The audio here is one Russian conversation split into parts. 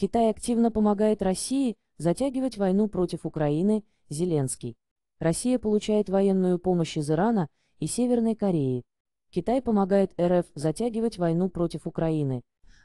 Китай активно помогает России затягивать войну против Украины, Зеленский. Россия получает военную помощь из Ирана и Северной Кореи. Китай помогает РФ затягивать войну против Украины.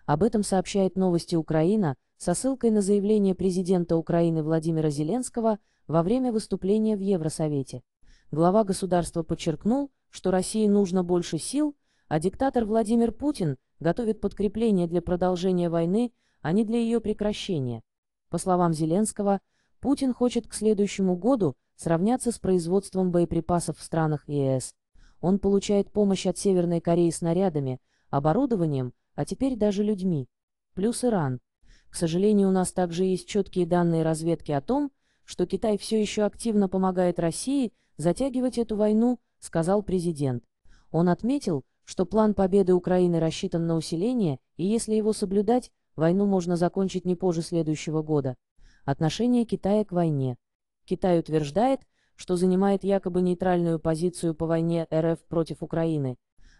Об этом сообщает новости Украина со ссылкой на заявление президента Украины Владимира Зеленского во время выступления в Евросовете. Глава государства подчеркнул, что России нужно больше сил, а диктатор Владимир Путин готовит подкрепление для продолжения войны а не для ее прекращения. По словам Зеленского, Путин хочет к следующему году сравняться с производством боеприпасов в странах ЕС. Он получает помощь от Северной Кореи снарядами, оборудованием, а теперь даже людьми. Плюс Иран. К сожалению, у нас также есть четкие данные разведки о том, что Китай все еще активно помогает России затягивать эту войну, сказал президент. Он отметил, что план победы Украины рассчитан на усиление, и если его соблюдать, Войну можно закончить не позже следующего года. Отношение Китая к войне. Китай утверждает, что занимает якобы нейтральную позицию по войне РФ против Украины.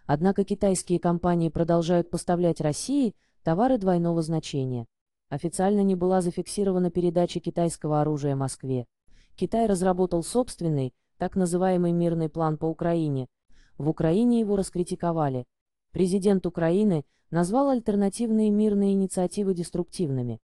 Однако китайские компании продолжают поставлять России товары двойного значения. Официально не была зафиксирована передача китайского оружия Москве. Китай разработал собственный, так называемый мирный план по Украине. В Украине его раскритиковали. Президент Украины назвал альтернативные мирные инициативы деструктивными,